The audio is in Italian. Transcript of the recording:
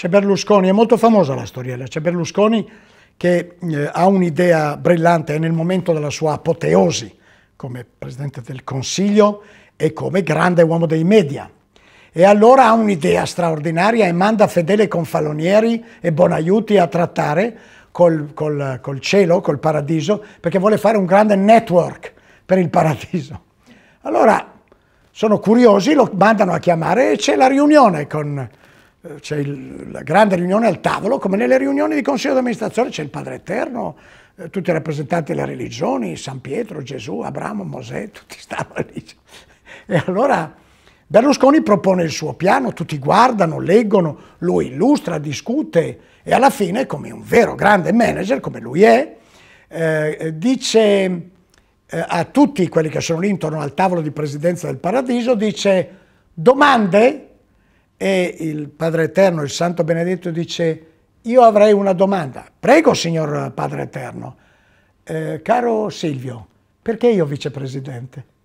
C'è Berlusconi, è molto famosa la storiella, c'è Berlusconi che eh, ha un'idea brillante, è nel momento della sua apoteosi come Presidente del Consiglio e come grande uomo dei media. E allora ha un'idea straordinaria e manda Fedele Confalonieri e Bonaiuti a trattare col, col, col cielo, col paradiso, perché vuole fare un grande network per il paradiso. Allora sono curiosi, lo mandano a chiamare e c'è la riunione con eh, c'è il, la grande riunione al tavolo, come nelle riunioni di consiglio d'amministrazione c'è il Padre Eterno, eh, tutti i rappresentanti delle religioni, San Pietro, Gesù, Abramo, Mosè, tutti stavano lì. E allora Berlusconi propone il suo piano, tutti guardano, leggono, lo illustra, discute e alla fine, come un vero grande manager, come lui è, eh, dice eh, a tutti quelli che sono lì intorno al tavolo di presidenza del paradiso, dice domande e il Padre Eterno, il Santo Benedetto, dice io avrei una domanda. Prego, signor Padre Eterno. Eh, caro Silvio, perché io vicepresidente?